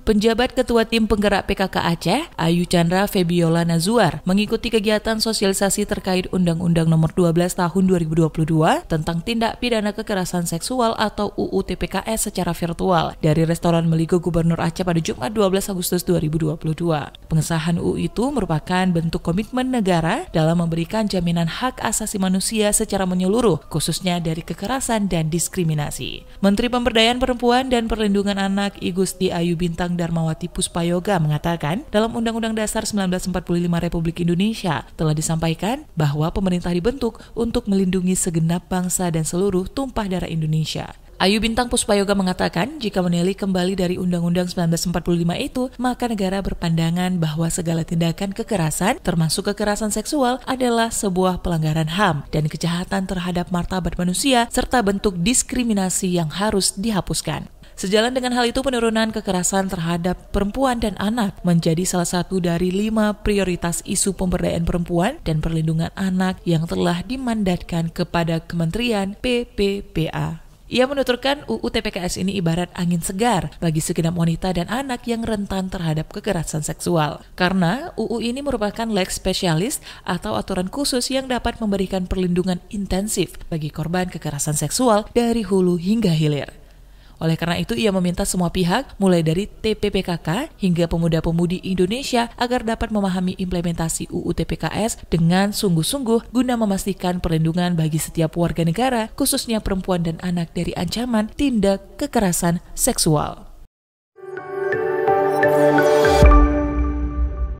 Penjabat Ketua Tim Penggerak PKK Aceh, Ayu Chandra Febiola Nazuar, mengikuti kegiatan sosialisasi terkait Undang-Undang Nomor 12 Tahun 2022 tentang Tindak Pidana Kekerasan Seksual atau UU TPKS secara virtual dari Restoran Meligo Gubernur Aceh pada Jumat 12 Agustus 2022. Pengesahan UU itu merupakan bentuk komitmen negara dalam memberikan jaminan hak asasi manusia secara menyeluruh, khususnya dari kekerasan dan diskriminasi. Menteri Pemberdayaan Perempuan dan Perlindungan Anak Igusti Ayu Bintang Bambang Darmawati Puspayoga mengatakan, dalam Undang-Undang Dasar 1945 Republik Indonesia telah disampaikan bahwa pemerintah dibentuk untuk melindungi segenap bangsa dan seluruh tumpah darah Indonesia. Ayu Bintang Puspayoga mengatakan, jika menilai kembali dari Undang-Undang 1945 itu, maka negara berpandangan bahwa segala tindakan kekerasan, termasuk kekerasan seksual, adalah sebuah pelanggaran HAM dan kejahatan terhadap martabat manusia serta bentuk diskriminasi yang harus dihapuskan. Sejalan dengan hal itu, penurunan kekerasan terhadap perempuan dan anak menjadi salah satu dari lima prioritas isu pemberdayaan perempuan dan perlindungan anak yang telah dimandatkan kepada Kementerian PPPA. Ia menuturkan UU TPKS ini ibarat angin segar bagi segenap wanita dan anak yang rentan terhadap kekerasan seksual. Karena UU ini merupakan leg spesialis atau aturan khusus yang dapat memberikan perlindungan intensif bagi korban kekerasan seksual dari hulu hingga hilir. Oleh karena itu, ia meminta semua pihak, mulai dari TPPKK hingga pemuda-pemudi Indonesia agar dapat memahami implementasi UU TPKS dengan sungguh-sungguh guna memastikan perlindungan bagi setiap warga negara, khususnya perempuan dan anak dari ancaman tindak kekerasan seksual.